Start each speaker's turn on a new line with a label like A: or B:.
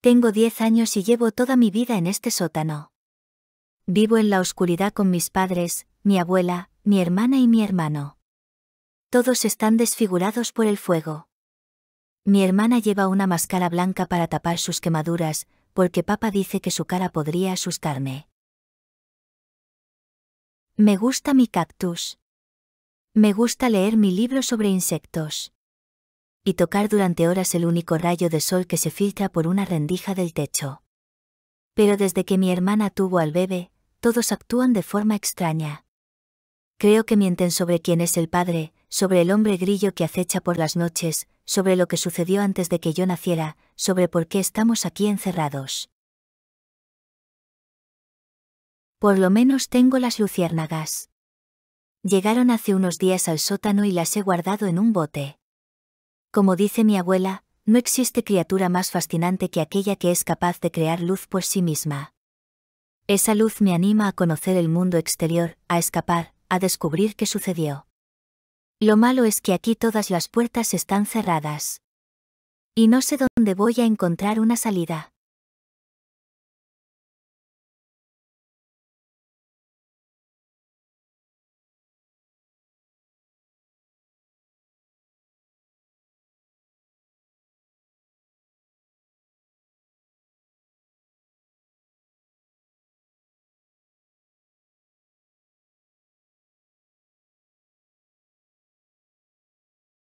A: Tengo diez años y llevo toda mi vida en este sótano. Vivo en la oscuridad con mis padres, mi
B: abuela, mi hermana y mi hermano. Todos están desfigurados por el fuego. Mi hermana lleva una máscara blanca para tapar sus quemaduras, porque papá dice que su cara podría asustarme. Me gusta mi cactus. Me gusta leer mi libro sobre insectos y tocar durante horas el único rayo de sol que se filtra por una rendija del techo. Pero desde que mi hermana tuvo al bebé, todos actúan de forma extraña. Creo que mienten sobre quién es el padre, sobre el hombre grillo que acecha por las noches, sobre lo que sucedió antes de que yo naciera, sobre por qué estamos aquí encerrados.
A: Por lo menos tengo las luciérnagas. Llegaron hace unos días al sótano y las he guardado en un bote.
B: Como dice mi abuela, no existe criatura más fascinante que aquella que es capaz de crear luz por sí misma. Esa luz me anima a conocer el mundo exterior, a escapar, a descubrir qué sucedió. Lo malo es que aquí todas las puertas están
A: cerradas. Y no sé dónde voy a encontrar una salida.